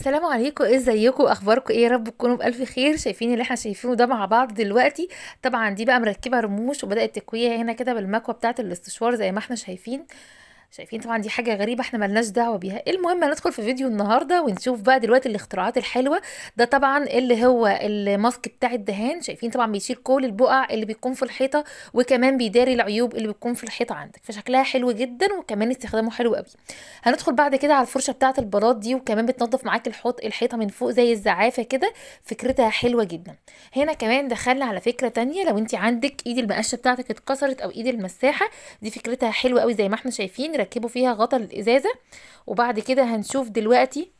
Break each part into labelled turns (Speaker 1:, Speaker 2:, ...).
Speaker 1: السلام عليكم ازيكم إيه اخباركم ايه يا رب تكونوا بالف خير شايفين اللي احنا شايفينه ده مع بعض دلوقتي طبعا دي بقى مركبه رموش وبدات تكويها هنا كده بالمكوه بتاعه الاستشوار زي ما احنا شايفين شايفين طبعا دي حاجه غريبه احنا ملناش دعوه بيها المهم هندخل في فيديو النهارده ونشوف بقى دلوقتي الاختراعات الحلوه ده طبعا اللي هو الماسك بتاع الدهان شايفين طبعا بيشيل كل البقع اللي بتكون في الحيطه وكمان بيداري العيوب اللي بتكون في الحيطه عندك فشكلها حلو جدا وكمان استخدامه حلو قوي هندخل بعد كده على الفرشه بتاعه البلاط دي وكمان بتنظف معاك الحوض الحيطه من فوق زي الزعافه كده فكرتها حلوه جدا هنا كمان دخلنا على فكره تانية لو انت عندك ايد المقشه بتاعتك اتكسرت او ايد المساحه دي فكرتها حلوه قوي زي ما احنا شايفين نركبه فيها غطا الازازه وبعد كده هنشوف دلوقتي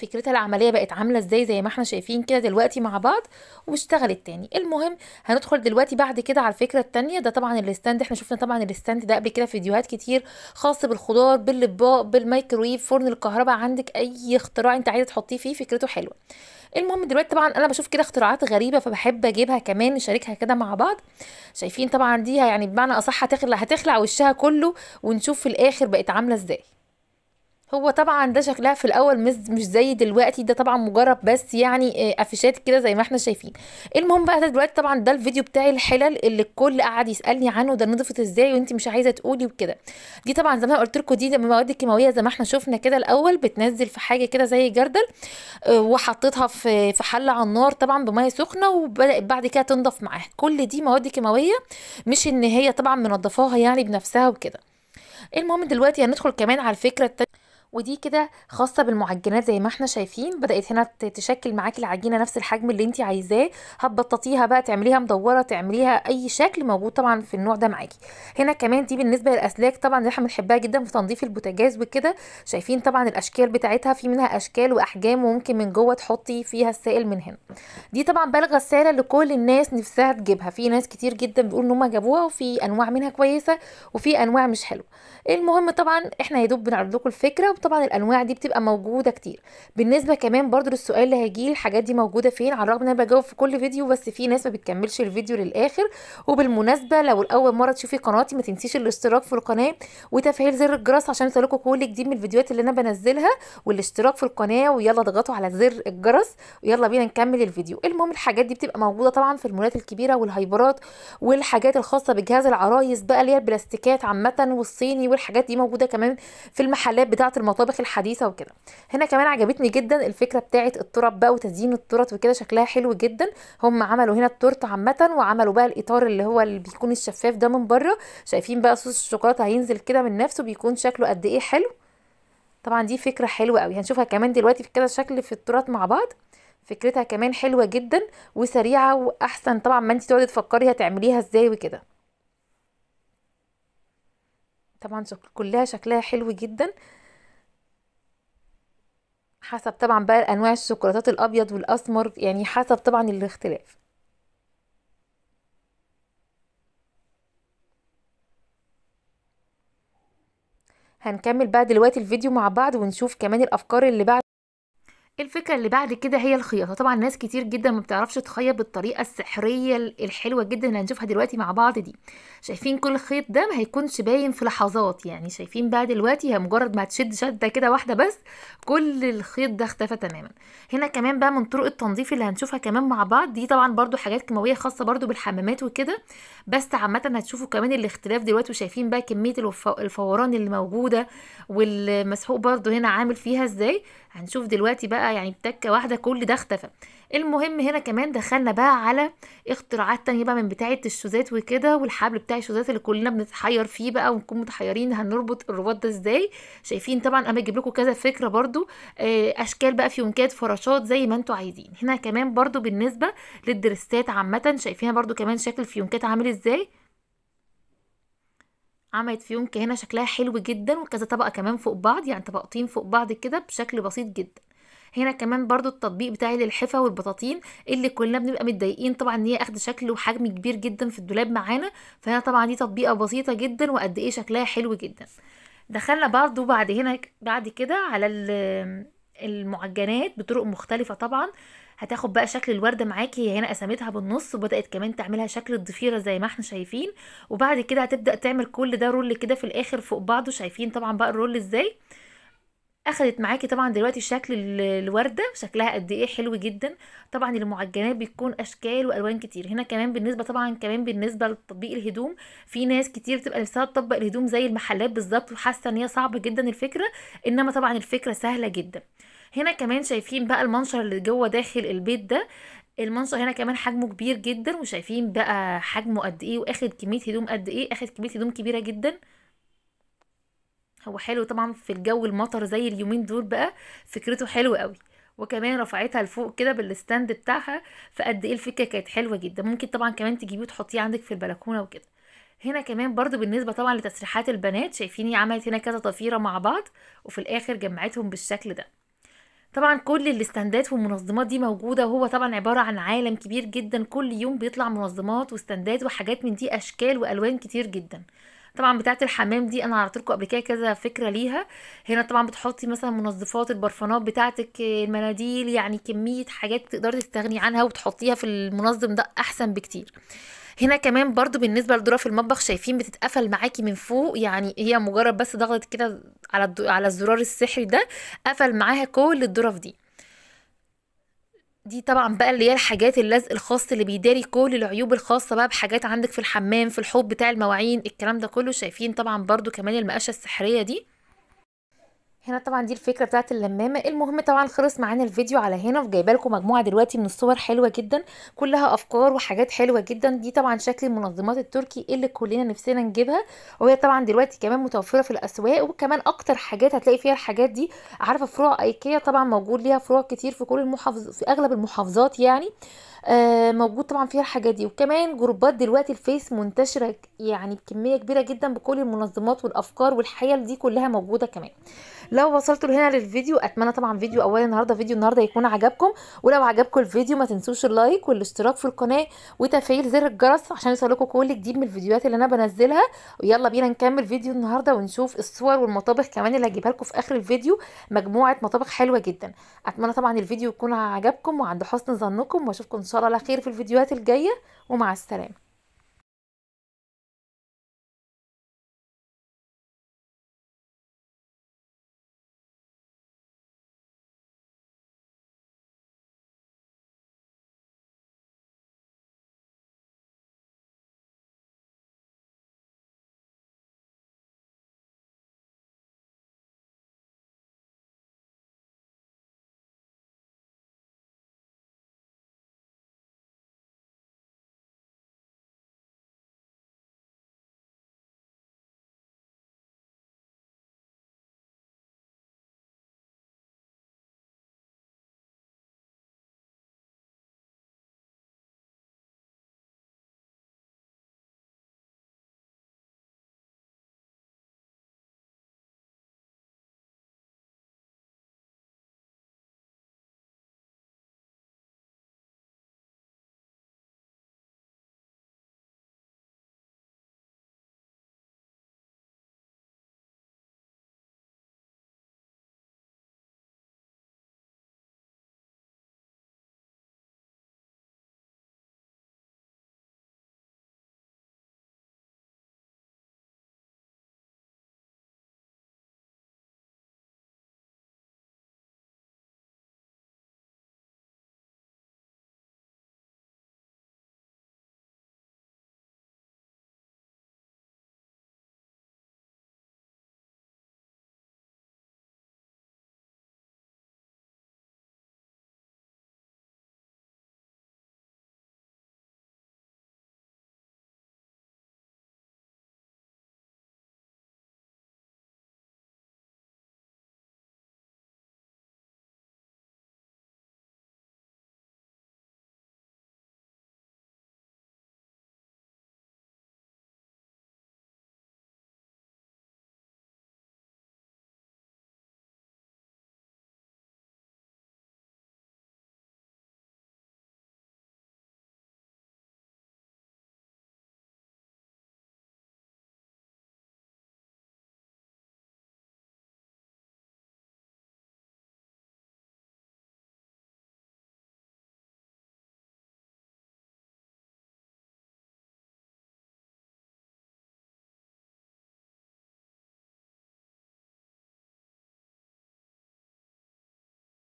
Speaker 1: فكرتها العملية بقت عاملة ازاي زي ما احنا شايفين كده دلوقتي مع بعض واشتغلت تاني المهم هندخل دلوقتي بعد كده على الفكرة التانية ده طبعا الستاند احنا شفنا طبعا الستاند ده قبل كده في فيديوهات كتير خاص بالخضار بالاطباق بالميكرويف فرن الكهرباء عندك اي اختراع انت عايزة تحطيه فيه فكرته حلوة المهم دلوقتي طبعا انا بشوف كده اختراعات غريبه فبحب اجيبها كمان نشاركها كده مع بعض شايفين طبعا دي يعني بمعنى اصح هتخلع هتخلع وشها كله ونشوف في الاخر بقت عامله ازاي هو طبعا ده شكلها في الاول مش مش زي دلوقتي ده طبعا مجرب بس يعني قفشات آه، كده زي ما احنا شايفين المهم بقى ده دلوقتي طبعا ده الفيديو بتاع الحلل اللي الكل قعد يسالني عنه ده نضفت ازاي وانت مش عايزه تقولي وكده دي طبعا زي ما قلت لكم دي مواد كيماويه زي ما احنا شفنا كده الاول بتنزل في حاجه كده زي جردل آه، وحطيتها في في حله على النار طبعا بميه سخنه وبدات بعد كده تنضف معاها كل دي مواد كيماويه مش ان هي طبعا منضفاها يعني بنفسها وكده المهم دلوقتي هندخل كمان على الفكره التانية ودي كده خاصة بالمعجنات زي ما احنا شايفين بدأت هنا تشكل معاكي العجينة نفس الحجم اللي انت عايزاه هتبططيها بقى تعمليها مدورة تعمليها اي شكل موجود طبعا في النوع ده معاكي هنا كمان دي بالنسبة للأسلاك طبعا اللي احنا بنحبها جدا في تنظيف البوتاجاز وكده شايفين طبعا الأشكال بتاعتها في منها أشكال وأحجام وممكن من جوه تحطي فيها السائل من هنا دي طبعا بقى الغسالة اللي كل الناس نفسها تجيبها في ناس كتير جدا بيقولوا ان هم جابوها وفي انواع منها كويسة وفي انواع مش حلوة المهم طبعا احنا يا دوب بنعرض لكم الفكرة طبعا الانواع دي بتبقى موجوده كتير بالنسبه كمان برضو للسؤال اللي هيجي الحاجات دي موجوده فين على الرغم ان انا بجاوب في كل فيديو بس في ناس ما بتكملش الفيديو للاخر وبالمناسبه لو الاول مره تشوفي قناتي ما تنسيش الاشتراك في القناه وتفعيل زر الجرس عشان يوصلكوا كل جديد من الفيديوهات اللي انا بنزلها والاشتراك في القناه ويلا اضغطوا على زر الجرس ويلا بينا نكمل الفيديو المهم الحاجات دي بتبقى موجوده طبعا في المولات الكبيره والهايبرات والحاجات الخاصه بجهاز العرايس بقى اللي هي البلاستيكات عامه والصيني والحاجات دي موجوده كمان في المحلات بتاعه المطابخ الحديثه وكده هنا كمان عجبتني جدا الفكره بتاعه التراب بقى وتزيين الترط وكده شكلها حلو جدا هم عملوا هنا التورت عامه وعملوا بقى الاطار اللي هو اللي بيكون الشفاف ده من بره شايفين بقى صوص الشوكولاته هينزل كده من نفسه بيكون شكله قد ايه حلو طبعا دي فكره حلوه قوي هنشوفها كمان دلوقتي في كده شكل في التورت مع بعض فكرتها كمان حلوه جدا وسريعه واحسن طبعا ما انت تقعدي تفكري هتعمليها ازاي وكده طبعا كلها شكلها حلو جدا حسب طبعا بقى انواع الشوكولاتات الابيض والاسمر يعني حسب طبعا الاختلاف هنكمل بقى دلوقتي الفيديو مع بعض ونشوف كمان الافكار اللي بعد الفكرة اللي بعد كده هي الخياطة طبعا ناس كتير جدا ما بتعرفش تخيط بالطريقة السحرية الحلوة جدا اللي هنشوفها دلوقتي مع بعض دي شايفين كل خيط ده ما هيكونش باين في لحظات يعني شايفين بقى دلوقتي هي مجرد ما تشد شدة كده واحدة بس كل الخيط ده اختفى تماما هنا كمان بقى من طرق التنظيف اللي هنشوفها كمان مع بعض دي طبعا برضو حاجات كيماوية خاصة برضو بالحمامات وكده بس عامة هتشوفوا كمان الاختلاف دلوقتي وشايفين بقى كمية الفوران اللي موجودة والمسحوق برضو هنا عامل فيها ازاي هنشوف دلوقتي بقى يعني بتكه واحده كل ده اختفى المهم هنا كمان دخلنا بقى على اختراعات تانية بقى من بتاعه الشوزات وكده والحبل بتاع الشوزات اللي كلنا بنتحير فيه بقى ونكون متحيرين هنربط الرباط ده ازاي شايفين طبعا انا بجيب لكم كذا فكره برضو آه، اشكال بقى فيونكات فراشات زي ما انتوا عايزين هنا كمان برضو بالنسبه للدرسات عامه شايفينها برضو كمان شكل فيونكات عامل ازاي عملت فيهم كهنه شكلها حلو جدا وكذا طبقه كمان فوق بعض يعني طبقتين فوق بعض كده بشكل بسيط جدا هنا كمان برضو التطبيق بتاعي للحفا والبطاطين اللي كلنا بنبقى متضايقين طبعا ان هي اخد شكل وحجم كبير جدا في الدولاب معانا فهنا طبعا دي تطبيقه بسيطه جدا وقد ايه شكلها حلو جدا دخلنا برضو بعد هنا بعد كده على المعجنات بطرق مختلفه طبعا هتاخد بقى شكل الورده معاكي هي هنا قسمتها بالنص وبدات كمان تعملها شكل الضفيره زي ما احنا شايفين وبعد كده هتبدا تعمل كل ده رول كده في الاخر فوق بعضه شايفين طبعا بقى الرول ازاي اخدت معاكي طبعا دلوقتي شكل الورده شكلها قد ايه حلو جدا طبعا المعجنات بتكون اشكال والوان كتير هنا كمان بالنسبه طبعا كمان بالنسبه لتطبيق الهدوم في ناس كتير بتبقى نفسها تطبق الهدوم زي المحلات بالظبط وحاسه ان هي صعبه جدا الفكره انما طبعا الفكره سهله جدا هنا كمان شايفين بقى المنشر اللي جوه داخل البيت ده المنشر هنا كمان حجمه كبير جدا وشايفين بقى حجمه قد ايه واخد كميه هدوم قد ايه اخد كميه هدوم كبيره جدا هو حلو طبعا في الجو المطر زي اليومين دول بقى فكرته حلوه قوي وكمان رفعتها لفوق كده بالستاند بتاعها فقد ايه الفكره كانت حلوه جدا ممكن طبعا كمان تجيبيه وتحطيه عندك في البلكونه وكده هنا كمان برضو بالنسبه طبعا لتسريحات البنات شايفيني عملت هنا كذا ضفيره مع بعض وفي الاخر جمعتهم بالشكل ده طبعا كل الاستندات والمنظمات دي موجوده وهو طبعا عباره عن عالم كبير جدا كل يوم بيطلع منظمات واستندات وحاجات من دي اشكال والوان كتير جدا طبعا بتاعه الحمام دي انا عرضت لكم قبل كده كذا فكره ليها هنا طبعا بتحطي مثلا منظفات البرفانات بتاعتك المناديل يعني كميه حاجات تقدري تستغني عنها وتحطيها في المنظم ده احسن بكتير هنا كمان برضو بالنسبه للذره في المطبخ شايفين بتتقفل معاكي من فوق يعني هي مجرد بس ضغطت كده على على الزرار السحري ده قفل معاها كل الظرف دي دي طبعا بقى اللي هي الحاجات اللزق الخاص اللي بيداري كل العيوب الخاصه بقى بحاجات عندك في الحمام في الحوض بتاع المواعين الكلام ده كله شايفين طبعا برضو كمان المقاشه السحريه دي هنا طبعا دي الفكره بتاعت اللمامه المهم طبعا خلص معانا الفيديو على هنا وجايبه لكم مجموعه دلوقتي من الصور حلوه جدا كلها افكار وحاجات حلوه جدا دي طبعا شكل المنظمات التركي اللي كلنا نفسنا نجيبها وهي طبعا دلوقتي كمان متوفره في الاسواق وكمان اكتر حاجات هتلاقي فيها الحاجات دي عارفه فروع ايكيا طبعا موجود ليها فروع كتير في كل المحافظ في اغلب المحافظات يعني آه، موجود طبعا فيها الحاجات دي وكمان جروبات دلوقتي الفيس منتشره يعني بكميه كبيره جدا بكل المنظمات والافكار والحيل دي كلها موجوده كمان لو وصلتوا لهنا للفيديو اتمنى طبعا فيديو اول النهارده فيديو النهارده يكون عجبكم ولو عجبكم الفيديو ما تنسوش اللايك والاشتراك في القناه وتفعيل زر الجرس عشان يوصلكم كل جديد من الفيديوهات اللي انا بنزلها ويلا بينا نكمل فيديو النهارده ونشوف الصور والمطابخ كمان اللي هجيبها لكم في اخر الفيديو مجموعه مطابخ حلوه جدا اتمنى طبعا الفيديو يكون عجبكم وعند حسن ظنكم واشوفكم شاء الله على خير في الفيديوهات الجايه ومع السلامه